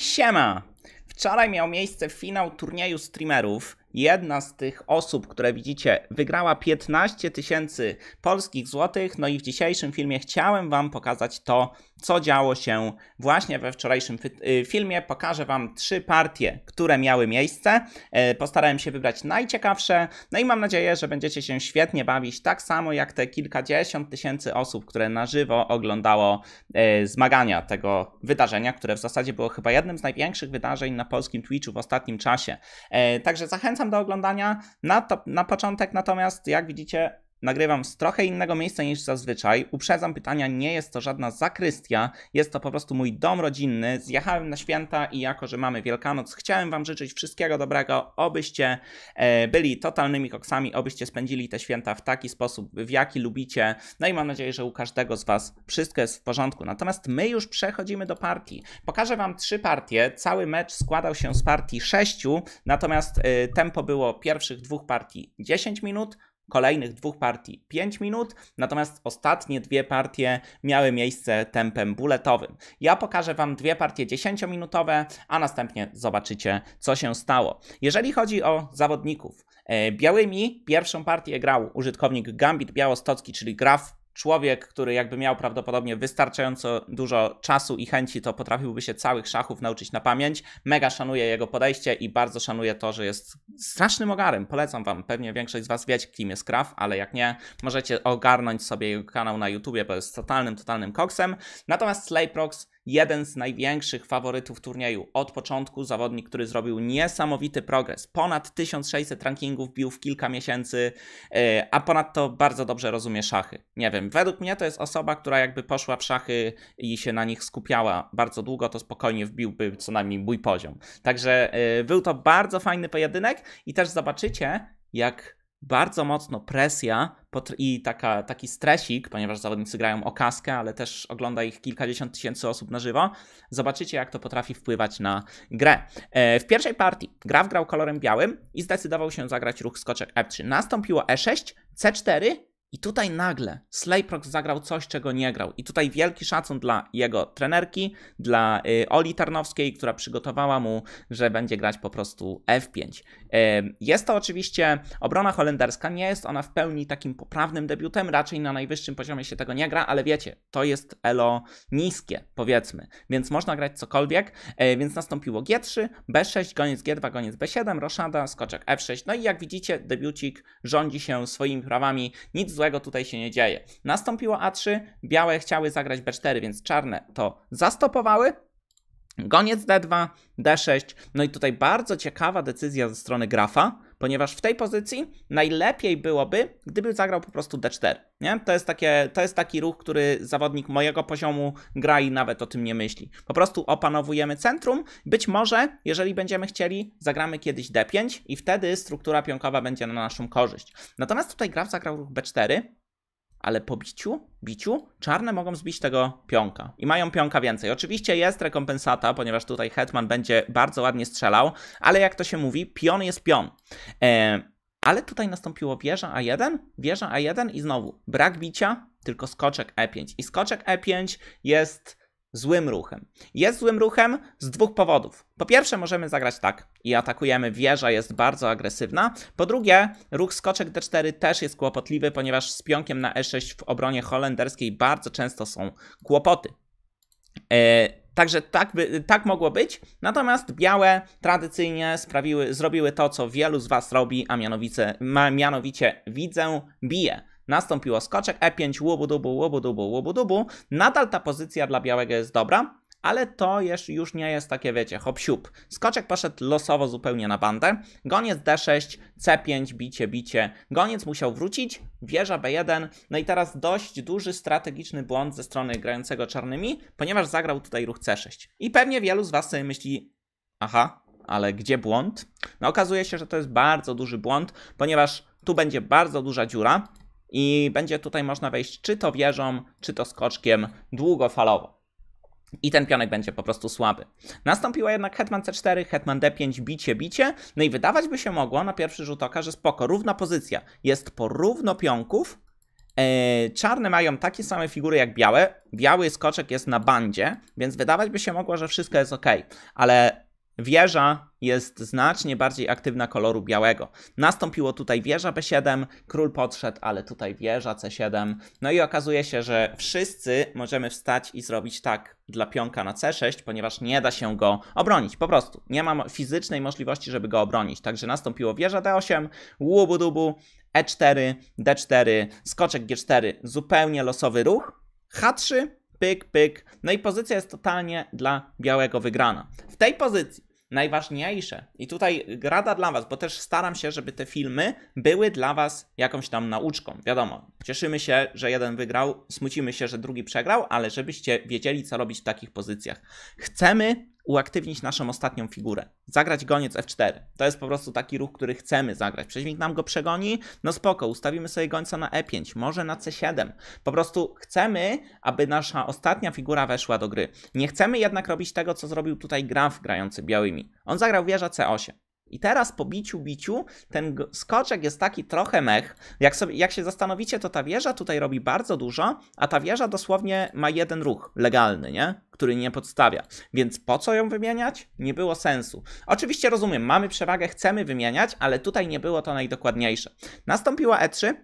Siema! Wczoraj miał miejsce finał turnieju streamerów Jedna z tych osób, które widzicie, wygrała 15 tysięcy polskich złotych. No i w dzisiejszym filmie chciałem Wam pokazać to, co działo się właśnie we wczorajszym y, filmie. Pokażę Wam trzy partie, które miały miejsce. E, postarałem się wybrać najciekawsze. No i mam nadzieję, że będziecie się świetnie bawić, tak samo jak te kilkadziesiąt tysięcy osób, które na żywo oglądało e, zmagania tego wydarzenia, które w zasadzie było chyba jednym z największych wydarzeń na polskim Twitchu w ostatnim czasie. E, także zachęcam zachęcam do oglądania. Na, to, na początek natomiast, jak widzicie, Nagrywam z trochę innego miejsca niż zazwyczaj. Uprzedzam pytania, nie jest to żadna zakrystia, jest to po prostu mój dom rodzinny. Zjechałem na święta i jako, że mamy Wielkanoc, chciałem Wam życzyć wszystkiego dobrego, obyście e, byli totalnymi koksami, obyście spędzili te święta w taki sposób, w jaki lubicie. No i mam nadzieję, że u każdego z Was wszystko jest w porządku. Natomiast my już przechodzimy do partii. Pokażę Wam trzy partie. Cały mecz składał się z partii sześciu, natomiast e, tempo było pierwszych dwóch partii 10 minut, kolejnych dwóch partii 5 minut, natomiast ostatnie dwie partie miały miejsce tempem bulletowym. Ja pokażę Wam dwie partie 10-minutowe, a następnie zobaczycie, co się stało. Jeżeli chodzi o zawodników, e, białymi pierwszą partię grał użytkownik Gambit Białostocki, czyli Graf człowiek, który jakby miał prawdopodobnie wystarczająco dużo czasu i chęci, to potrafiłby się całych szachów nauczyć na pamięć. Mega szanuję jego podejście i bardzo szanuję to, że jest strasznym ogarem. Polecam wam. Pewnie większość z was wie, kim jest Kraw, ale jak nie, możecie ogarnąć sobie jego kanał na YouTubie, bo jest totalnym, totalnym koksem. Natomiast Slayprox jeden z największych faworytów turnieju od początku, zawodnik, który zrobił niesamowity progres. Ponad 1600 rankingów bił w kilka miesięcy, e, a ponadto bardzo dobrze rozumie szachy. Nie wiem, według mnie to jest osoba, która jakby poszła w szachy i się na nich skupiała bardzo długo, to spokojnie wbiłby co najmniej mój poziom. Także e, był to bardzo fajny pojedynek i też zobaczycie, jak bardzo mocno presja i taka, taki stresik, ponieważ zawodnicy grają o kaskę, ale też ogląda ich kilkadziesiąt tysięcy osób na żywo. Zobaczycie, jak to potrafi wpływać na grę. E, w pierwszej partii Graf grał kolorem białym i zdecydował się zagrać ruch skoczek F3. E Nastąpiło E6, C4 i tutaj nagle Slayprox zagrał coś, czego nie grał. I tutaj wielki szacun dla jego trenerki, dla y, Oli Tarnowskiej, która przygotowała mu, że będzie grać po prostu F5. Y, jest to oczywiście obrona holenderska, nie jest ona w pełni takim poprawnym debiutem, raczej na najwyższym poziomie się tego nie gra, ale wiecie, to jest elo niskie, powiedzmy, więc można grać cokolwiek. Y, więc nastąpiło G3, B6, goniec G2, goniec B7, roszada, skoczek F6. No i jak widzicie, debiucik rządzi się swoimi prawami, nic złego tutaj się nie dzieje. Nastąpiło A3, białe chciały zagrać B4, więc czarne to zastopowały, Goniec D2, D6. No i tutaj bardzo ciekawa decyzja ze strony grafa, ponieważ w tej pozycji najlepiej byłoby, gdyby zagrał po prostu D4. Nie? To, jest takie, to jest taki ruch, który zawodnik mojego poziomu gra i nawet o tym nie myśli. Po prostu opanowujemy centrum. Być może, jeżeli będziemy chcieli, zagramy kiedyś D5 i wtedy struktura pionkowa będzie na naszą korzyść. Natomiast tutaj graf zagrał ruch B4, ale po biciu, biciu, czarne mogą zbić tego pionka i mają pionka więcej. Oczywiście jest rekompensata, ponieważ tutaj Hetman będzie bardzo ładnie strzelał, ale jak to się mówi, pion jest pion. E, ale tutaj nastąpiło wieża A1, wieża A1 i znowu brak bicia, tylko skoczek E5. I skoczek E5 jest złym ruchem. Jest złym ruchem z dwóch powodów. Po pierwsze, możemy zagrać tak i atakujemy. Wieża jest bardzo agresywna. Po drugie, ruch skoczek d4 też jest kłopotliwy, ponieważ z pionkiem na e6 w obronie holenderskiej bardzo często są kłopoty. Yy, Także tak, by, tak mogło być. Natomiast białe tradycyjnie sprawiły, zrobiły to, co wielu z Was robi, a mianowicie, ma, mianowicie widzę, bije nastąpiło skoczek E5, łobudubu, łobudubu, łobudubu. Nadal ta pozycja dla białego jest dobra, ale to już nie jest takie, wiecie, hop siup. Skoczek poszedł losowo zupełnie na bandę. Goniec D6, C5, bicie, bicie. Goniec musiał wrócić, wieża B1. No i teraz dość duży strategiczny błąd ze strony grającego czarnymi, ponieważ zagrał tutaj ruch C6. I pewnie wielu z Was sobie myśli, aha, ale gdzie błąd? No okazuje się, że to jest bardzo duży błąd, ponieważ tu będzie bardzo duża dziura i będzie tutaj można wejść czy to wieżą, czy to skoczkiem długofalowo. I ten pionek będzie po prostu słaby. Nastąpiła jednak hetman c4, hetman d5, bicie, bicie. No i wydawać by się mogło na pierwszy rzut oka, że spoko, równa pozycja. Jest porówno pionków. E, czarne mają takie same figury jak białe. Biały skoczek jest na bandzie, więc wydawać by się mogło, że wszystko jest ok. Ale Wieża jest znacznie bardziej aktywna koloru białego. Nastąpiło tutaj wieża B7, król podszedł, ale tutaj wieża C7. No i okazuje się, że wszyscy możemy wstać i zrobić tak dla pionka na C6, ponieważ nie da się go obronić. Po prostu nie mam fizycznej możliwości, żeby go obronić. Także nastąpiło wieża D8, łubu-dubu, E4, D4, skoczek G4, zupełnie losowy ruch. H3, pyk, pyk. No i pozycja jest totalnie dla białego wygrana. W tej pozycji najważniejsze. I tutaj rada dla Was, bo też staram się, żeby te filmy były dla Was jakąś tam nauczką. Wiadomo, cieszymy się, że jeden wygrał, smucimy się, że drugi przegrał, ale żebyście wiedzieli, co robić w takich pozycjach. Chcemy uaktywnić naszą ostatnią figurę. Zagrać goniec F4. To jest po prostu taki ruch, który chcemy zagrać. Przeciwnik nam go przegoni, no spoko, ustawimy sobie gońca na E5, może na C7. Po prostu chcemy, aby nasza ostatnia figura weszła do gry. Nie chcemy jednak robić tego, co zrobił tutaj Graf grający białymi. On zagrał wieża C8. I teraz po biciu, biciu, ten skoczek jest taki trochę mech. Jak, sobie, jak się zastanowicie, to ta wieża tutaj robi bardzo dużo, a ta wieża dosłownie ma jeden ruch legalny, nie? Który nie podstawia. Więc po co ją wymieniać? Nie było sensu. Oczywiście rozumiem, mamy przewagę, chcemy wymieniać, ale tutaj nie było to najdokładniejsze. Nastąpiła E3,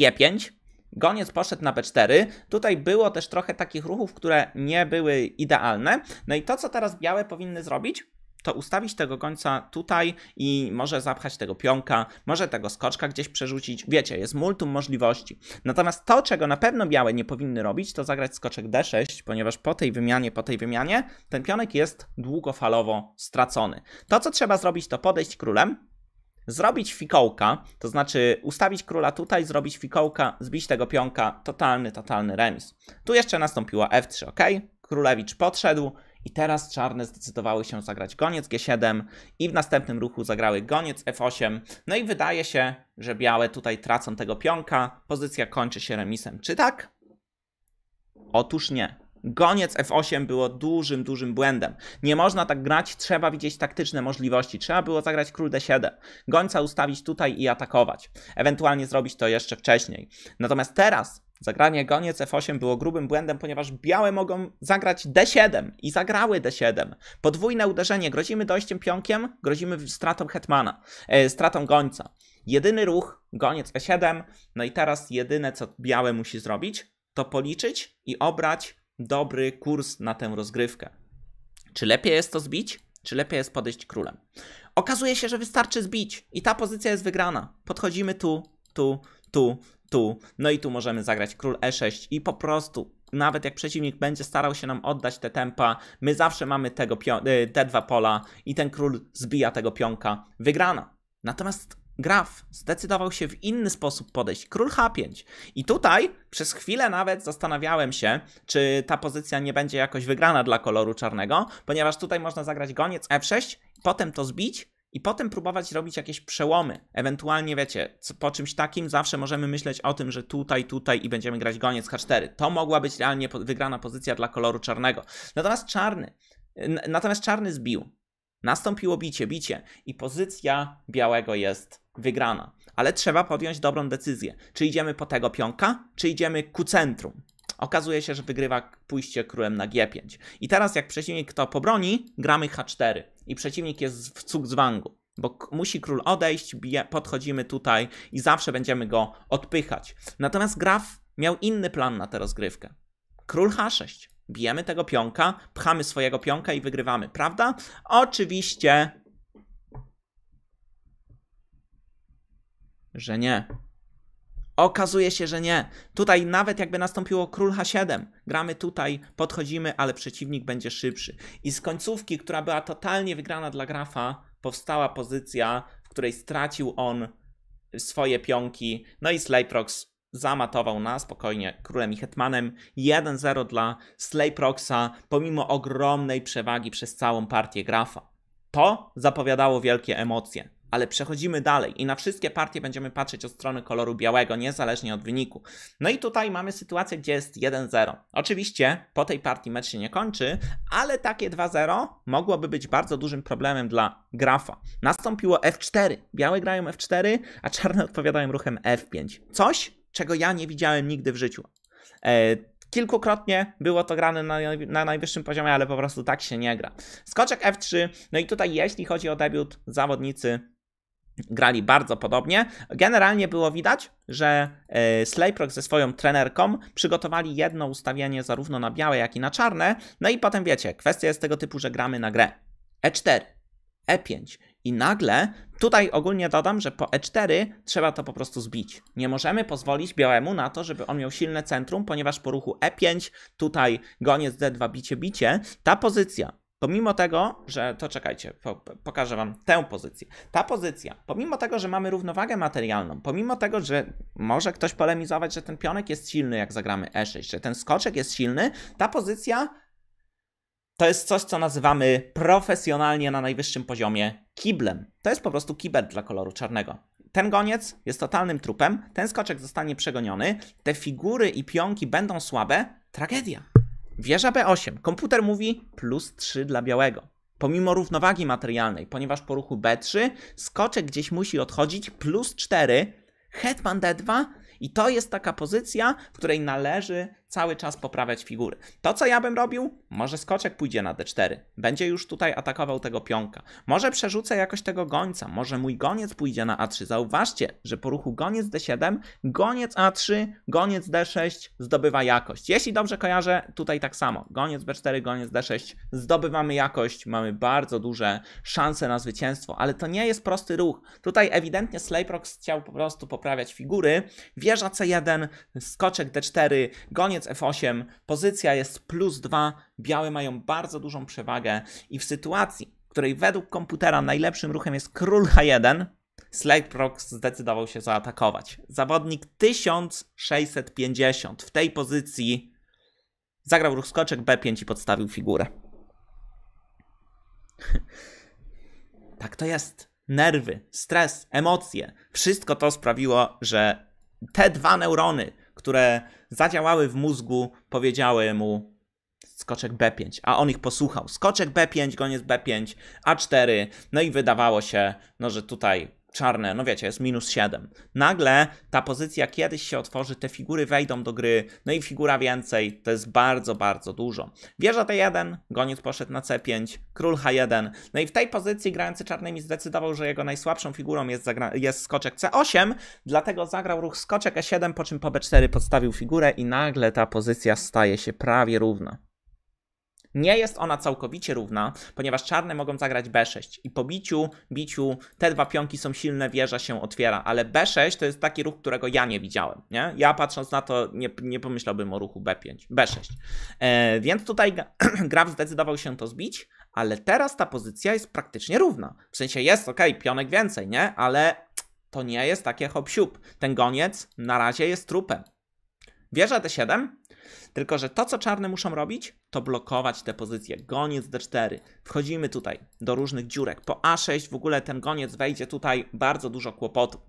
G5, Goniec poszedł na B4. Tutaj było też trochę takich ruchów, które nie były idealne. No i to, co teraz białe powinny zrobić, to ustawić tego końca tutaj i może zapchać tego pionka, może tego skoczka gdzieś przerzucić. Wiecie, jest multum możliwości. Natomiast to, czego na pewno białe nie powinny robić, to zagrać skoczek D6, ponieważ po tej wymianie, po tej wymianie, ten pionek jest długofalowo stracony. To, co trzeba zrobić, to podejść królem, zrobić fikołka, to znaczy ustawić króla tutaj, zrobić fikołka, zbić tego pionka, totalny, totalny remis. Tu jeszcze nastąpiła F3, ok? Królewicz podszedł, i teraz czarne zdecydowały się zagrać goniec G7 i w następnym ruchu zagrały goniec F8. No i wydaje się, że białe tutaj tracą tego pionka. Pozycja kończy się remisem. Czy tak? Otóż nie. Goniec F8 było dużym, dużym błędem. Nie można tak grać, trzeba widzieć taktyczne możliwości. Trzeba było zagrać król D7, gońca ustawić tutaj i atakować. Ewentualnie zrobić to jeszcze wcześniej. Natomiast teraz Zagranie goniec F8 było grubym błędem, ponieważ białe mogą zagrać D7 i zagrały D7. Podwójne uderzenie, grozimy dojściem pionkiem, grozimy stratą hetmana, e, stratą gońca. Jedyny ruch, goniec f 7 no i teraz jedyne co białe musi zrobić, to policzyć i obrać dobry kurs na tę rozgrywkę. Czy lepiej jest to zbić? Czy lepiej jest podejść królem? Okazuje się, że wystarczy zbić i ta pozycja jest wygrana. Podchodzimy tu, tu, tu, tu. No i tu możemy zagrać król e6 i po prostu nawet jak przeciwnik będzie starał się nam oddać te tempa, my zawsze mamy tego y, te dwa pola i ten król zbija tego pionka. Wygrana. Natomiast Graf zdecydował się w inny sposób podejść. Król H5. I tutaj przez chwilę nawet zastanawiałem się, czy ta pozycja nie będzie jakoś wygrana dla koloru czarnego, ponieważ tutaj można zagrać goniec F6, potem to zbić i potem próbować robić jakieś przełomy. Ewentualnie, wiecie, po czymś takim zawsze możemy myśleć o tym, że tutaj, tutaj i będziemy grać goniec H4. To mogła być realnie wygrana pozycja dla koloru czarnego. Natomiast czarny, natomiast czarny zbił. Nastąpiło bicie, bicie i pozycja białego jest wygrana. Ale trzeba podjąć dobrą decyzję. Czy idziemy po tego pionka, czy idziemy ku centrum okazuje się, że wygrywa pójście królem na G5. I teraz jak przeciwnik to pobroni, gramy H4 i przeciwnik jest w cugzwangu, bo musi król odejść, podchodzimy tutaj i zawsze będziemy go odpychać. Natomiast Graf miał inny plan na tę rozgrywkę. Król H6. Bijemy tego pionka, pchamy swojego pionka i wygrywamy, prawda? Oczywiście, że nie. Okazuje się, że nie. Tutaj nawet jakby nastąpiło król H7, gramy tutaj, podchodzimy, ale przeciwnik będzie szybszy. I z końcówki, która była totalnie wygrana dla grafa, powstała pozycja, w której stracił on swoje pionki. No i Slayprox zamatował na spokojnie królem i hetmanem. 1-0 dla Slayproxa, pomimo ogromnej przewagi przez całą partię grafa. To zapowiadało wielkie emocje ale przechodzimy dalej i na wszystkie partie będziemy patrzeć od strony koloru białego, niezależnie od wyniku. No i tutaj mamy sytuację, gdzie jest 1-0. Oczywiście po tej partii mecz się nie kończy, ale takie 2-0 mogłoby być bardzo dużym problemem dla grafa. Nastąpiło F4. Białe grają F4, a czarne odpowiadają ruchem F5. Coś, czego ja nie widziałem nigdy w życiu. E Kilkukrotnie było to grane na, na, najwyższym poziomie, ale po prostu tak się nie gra. Skoczek F3, no i tutaj jeśli chodzi o debiut, zawodnicy grali bardzo podobnie. Generalnie było widać, że e, Slayprock ze swoją trenerką przygotowali jedno ustawienie zarówno na białe, jak i na czarne. No i potem wiecie, kwestia jest tego typu, że gramy na grę. E4, E5 i nagle tutaj ogólnie dodam, że po E4 trzeba to po prostu zbić. Nie możemy pozwolić białemu na to, żeby on miał silne centrum, ponieważ po ruchu E5 tutaj goniec D2 bicie bicie ta pozycja Pomimo tego, że to czekajcie, po, pokażę Wam tę pozycję. Ta pozycja, pomimo tego, że mamy równowagę materialną, pomimo tego, że może ktoś polemizować, że ten pionek jest silny, jak zagramy E6, że ten skoczek jest silny, ta pozycja to jest coś, co nazywamy profesjonalnie na najwyższym poziomie kiblem. To jest po prostu kibet dla koloru czarnego. Ten goniec jest totalnym trupem, ten skoczek zostanie przegoniony, te figury i pionki będą słabe. Tragedia. Wieża B8. Komputer mówi plus 3 dla białego. Pomimo równowagi materialnej, ponieważ po ruchu B3 skoczek gdzieś musi odchodzić plus 4, hetman D2 i to jest taka pozycja, w której należy cały czas poprawiać figury. To, co ja bym robił, może skoczek pójdzie na d4. Będzie już tutaj atakował tego pionka. Może przerzucę jakoś tego gońca. Może mój goniec pójdzie na a3. Zauważcie, że po ruchu goniec d7, goniec a3, goniec d6 zdobywa jakość. Jeśli dobrze kojarzę, tutaj tak samo. Goniec b4, goniec d6 zdobywamy jakość. Mamy bardzo duże szanse na zwycięstwo, ale to nie jest prosty ruch. Tutaj ewidentnie Slayprox chciał po prostu poprawiać figury. Wieża c1, skoczek d4, goniec koniec F8, pozycja jest plus 2, białe mają bardzo dużą przewagę i w sytuacji, w której według komputera najlepszym ruchem jest król H1, Sladeprox zdecydował się zaatakować. Zawodnik 1650 w tej pozycji zagrał ruch skoczek B5 i podstawił figurę. tak to jest. Nerwy, stres, emocje. Wszystko to sprawiło, że te dwa neurony, które zadziałały w mózgu, powiedziały mu skoczek B5, a on ich posłuchał. Skoczek B5, koniec B5, A4, no i wydawało się, no że tutaj czarne, no wiecie, jest minus 7. Nagle ta pozycja kiedyś się otworzy, te figury wejdą do gry, no i figura więcej, to jest bardzo, bardzo dużo. Wieża T1, Goniec poszedł na C5, Król H1, no i w tej pozycji grający czarnymi zdecydował, że jego najsłabszą figurą jest, jest skoczek C8, dlatego zagrał ruch skoczek E7, po czym po B4 podstawił figurę i nagle ta pozycja staje się prawie równa. Nie jest ona całkowicie równa, ponieważ czarne mogą zagrać B6 i po biciu, biciu te dwa pionki są silne, wieża się otwiera, ale B6 to jest taki ruch, którego ja nie widziałem. Nie? Ja patrząc na to nie, nie pomyślałbym o ruchu B5, B6. E, więc tutaj Graf zdecydował się to zbić, ale teraz ta pozycja jest praktycznie równa. W sensie jest ok, pionek więcej, nie? Ale to nie jest takie hop -siup. Ten goniec na razie jest trupem. Wieża D7 tylko, że to, co czarne muszą robić, to blokować te pozycje. Goniec D4. Wchodzimy tutaj do różnych dziurek. Po A6 w ogóle ten goniec wejdzie tutaj bardzo dużo kłopotu.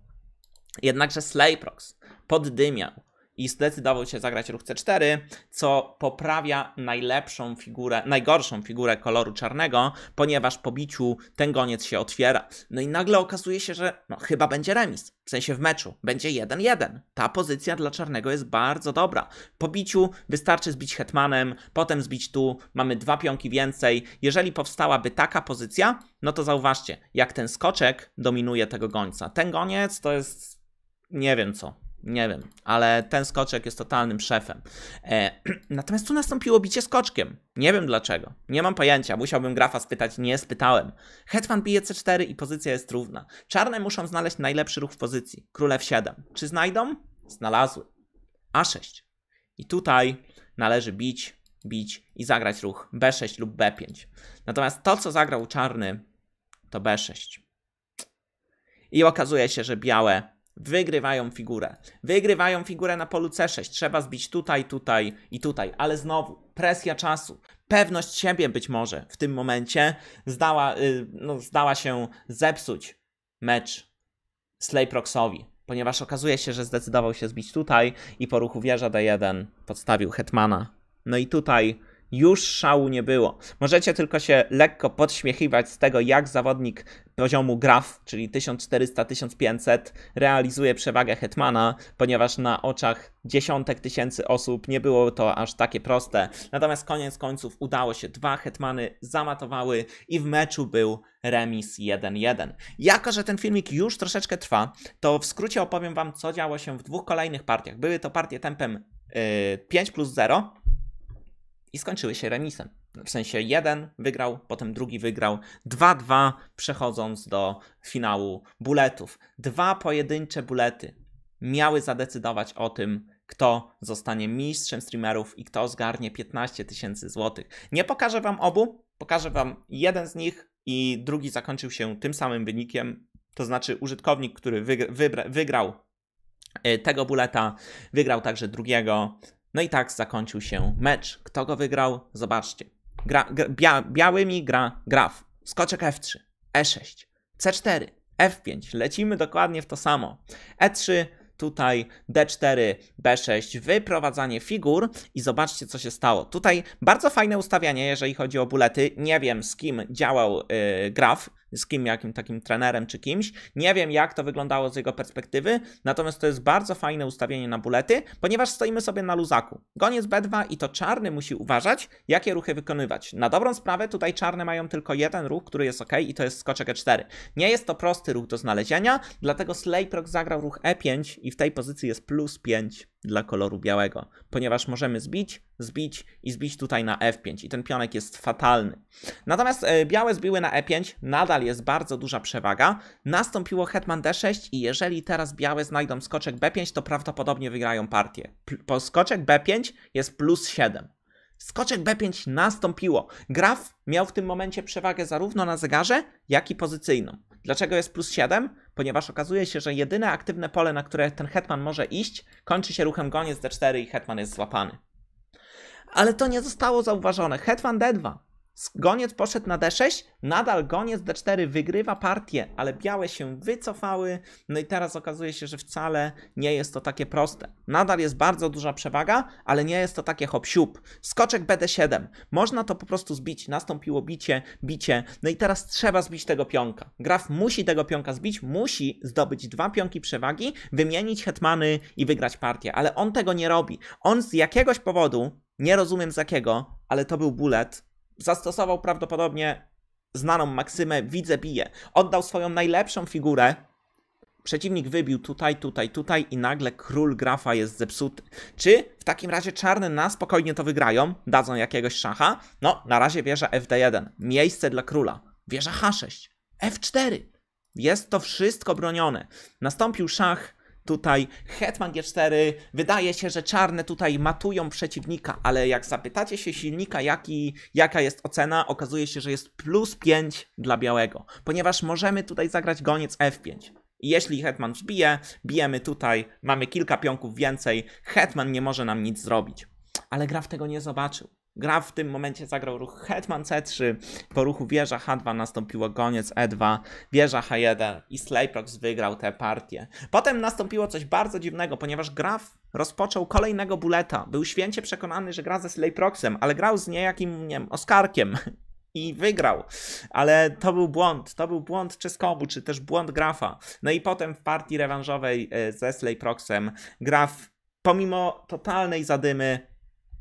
Jednakże Slayprox poddymiał i zdecydował się zagrać ruch C4, co poprawia najlepszą figurę, najgorszą figurę koloru czarnego, ponieważ po biciu ten goniec się otwiera. No i nagle okazuje się, że no, chyba będzie remis, w sensie w meczu, będzie 1-1. Ta pozycja dla czarnego jest bardzo dobra. Po biciu wystarczy zbić hetmanem, potem zbić tu, mamy dwa pionki więcej. Jeżeli powstałaby taka pozycja, no to zauważcie, jak ten skoczek dominuje tego gońca. Ten goniec to jest nie wiem co nie wiem, ale ten skoczek jest totalnym szefem. E, natomiast tu nastąpiło bicie skoczkiem. Nie wiem dlaczego. Nie mam pojęcia. Musiałbym grafa spytać. Nie spytałem. Hetman bije C4 i pozycja jest równa. Czarne muszą znaleźć najlepszy ruch w pozycji. Królew 7 Czy znajdą? Znalazły. A6. I tutaj należy bić, bić i zagrać ruch B6 lub B5. Natomiast to, co zagrał czarny, to B6. I okazuje się, że białe wygrywają figurę. Wygrywają figurę na polu C6. Trzeba zbić tutaj, tutaj i tutaj. Ale znowu, presja czasu. Pewność siebie być może w tym momencie zdała, y, no, zdała się zepsuć mecz Slayproxowi, ponieważ okazuje się, że zdecydował się zbić tutaj i po ruchu wieża D1 podstawił Hetmana. No i tutaj już szału nie było. Możecie tylko się lekko podśmiechiwać z tego, jak zawodnik poziomu graf, czyli 1400-1500, realizuje przewagę Hetmana, ponieważ na oczach dziesiątek tysięcy osób nie było to aż takie proste. Natomiast koniec końców udało się. Dwa Hetmany zamatowały i w meczu był remis 1-1. Jako, że ten filmik już troszeczkę trwa, to w skrócie opowiem Wam, co działo się w dwóch kolejnych partiach. Były to partie tempem 5 yy, plus 0 i skończyły się remisem. W sensie jeden wygrał, potem drugi wygrał. 2-2 przechodząc do finału buletów. Dwa pojedyncze bulety miały zadecydować o tym, kto zostanie mistrzem streamerów i kto zgarnie 15 tysięcy złotych. Nie pokażę wam obu, pokażę wam jeden z nich i drugi zakończył się tym samym wynikiem. To znaczy użytkownik, który wygra wygrał e, tego buleta, wygrał także drugiego no i tak zakończył się mecz. Kto go wygrał? Zobaczcie. Gra, gra, bia, białymi gra graf. Skoczek F3, E6, C4, F5. Lecimy dokładnie w to samo. E3, tutaj D4, B6, wyprowadzanie figur i zobaczcie, co się stało. Tutaj bardzo fajne ustawianie, jeżeli chodzi o bulety. Nie wiem, z kim działał yy, graf, z kim, jakim takim trenerem czy kimś. Nie wiem, jak to wyglądało z jego perspektywy, natomiast to jest bardzo fajne ustawienie na bulety, ponieważ stoimy sobie na luzaku. Goniec B2 i to czarny musi uważać, jakie ruchy wykonywać. Na dobrą sprawę tutaj czarne mają tylko jeden ruch, który jest ok i to jest skoczek E4. Nie jest to prosty ruch do znalezienia, dlatego Slayprock zagrał ruch E5 i w tej pozycji jest plus 5 dla koloru białego, ponieważ możemy zbić, zbić i zbić tutaj na f5 i ten pionek jest fatalny. Natomiast e, białe zbiły na e5, nadal jest bardzo duża przewaga. Nastąpiło hetman d6 i jeżeli teraz białe znajdą skoczek b5, to prawdopodobnie wygrają partię. Po skoczek b5 jest plus 7. Skoczek B5 nastąpiło. Graf miał w tym momencie przewagę zarówno na zegarze, jak i pozycyjną. Dlaczego jest plus 7? ponieważ okazuje się, że jedyne aktywne pole, na które ten hetman może iść, kończy się ruchem goniec d4 i hetman jest złapany. Ale to nie zostało zauważone. Hetman d2 Goniec poszedł na D6, nadal goniec D4 wygrywa partię, ale białe się wycofały, no i teraz okazuje się, że wcale nie jest to takie proste. Nadal jest bardzo duża przewaga, ale nie jest to takie hop -siup. Skoczek BD7, można to po prostu zbić, nastąpiło bicie, bicie, no i teraz trzeba zbić tego pionka. Graf musi tego pionka zbić, musi zdobyć dwa pionki przewagi, wymienić hetmany i wygrać partię, ale on tego nie robi. On z jakiegoś powodu, nie rozumiem z jakiego, ale to był bullet, zastosował prawdopodobnie znaną maksymę widzę, bije. Oddał swoją najlepszą figurę. Przeciwnik wybił tutaj, tutaj, tutaj i nagle król grafa jest zepsuty. Czy w takim razie czarne na spokojnie to wygrają? Dadzą jakiegoś szacha? No, na razie wieża FD1. Miejsce dla króla. Wieża H6. F4. Jest to wszystko bronione. Nastąpił szach tutaj Hetman G4, wydaje się, że czarne tutaj matują przeciwnika, ale jak zapytacie się silnika, jaki, jaka jest ocena, okazuje się, że jest plus 5 dla białego, ponieważ możemy tutaj zagrać goniec F5. jeśli Hetman zbije, bijemy tutaj, mamy kilka pionków więcej, Hetman nie może nam nic zrobić. Ale Graf tego nie zobaczył. Gra w tym momencie zagrał ruch hetman c3, po ruchu wieża h2 nastąpiło goniec e2, wieża h1 i Slayprox wygrał tę partię. Potem nastąpiło coś bardzo dziwnego, ponieważ Graf rozpoczął kolejnego buleta. Był święcie przekonany, że gra ze Slayproxem, ale grał z niejakim, nie wiem, Oskarkiem i wygrał. Ale to był błąd. To był błąd Czeskobu, czy też błąd Grafa. No i potem w partii rewanżowej e, ze Slayproxem Graf, pomimo totalnej zadymy,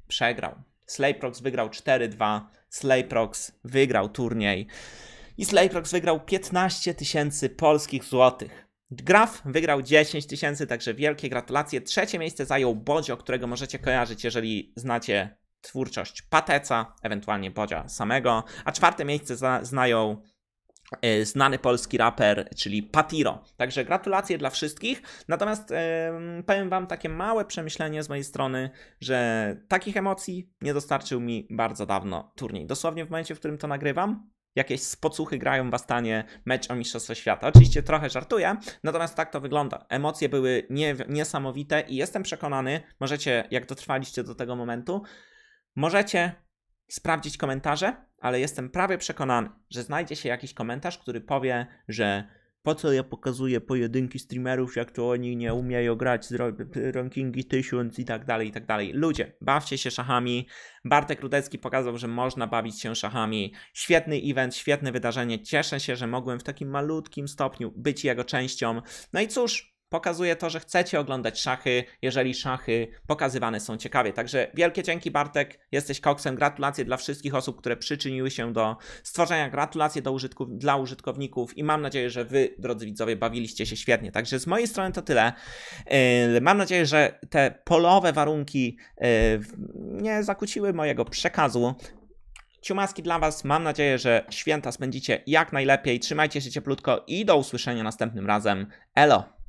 przegrał. Slayprox wygrał 4-2, Slayprox wygrał turniej i Slayprox wygrał 15 tysięcy polskich złotych. Graf wygrał 10 tysięcy, także wielkie gratulacje. Trzecie miejsce zajął Bodzio, którego możecie kojarzyć, jeżeli znacie twórczość Pateca, ewentualnie Bodzia samego, a czwarte miejsce zajął znają E, znany polski raper, czyli Patiro. Także gratulacje dla wszystkich. Natomiast yy, powiem Wam takie małe przemyślenie z mojej strony, że takich emocji nie dostarczył mi bardzo dawno turniej. Dosłownie w momencie, w którym to nagrywam, jakieś spocuchy grają w Astanie mecz o Mistrzostwo Świata. Oczywiście trochę żartuję, natomiast tak to wygląda. Emocje były nie, niesamowite i jestem przekonany, możecie, jak dotrwaliście do tego momentu, możecie sprawdzić komentarze, ale jestem prawie przekonany, że znajdzie się jakiś komentarz, który powie, że po co ja pokazuję pojedynki streamerów, jak to oni nie umieją grać, rankingi tysiąc i tak dalej, i tak dalej. Ludzie, bawcie się szachami. Bartek Rudecki pokazał, że można bawić się szachami. Świetny event, świetne wydarzenie. Cieszę się, że mogłem w takim malutkim stopniu być jego częścią. No i cóż, pokazuje to, że chcecie oglądać szachy, jeżeli szachy pokazywane są ciekawie. Także wielkie dzięki Bartek, jesteś koksem. Gratulacje dla wszystkich osób, które przyczyniły się do stworzenia. Gratulacje do użytku, dla użytkowników i mam nadzieję, że wy, drodzy widzowie, bawiliście się świetnie. Także z mojej strony to tyle. Yy, mam nadzieję, że te polowe warunki yy, nie zakłóciły mojego przekazu. Ciumaski dla Was. Mam nadzieję, że święta spędzicie jak najlepiej. Trzymajcie się cieplutko i do usłyszenia następnym razem. Elo!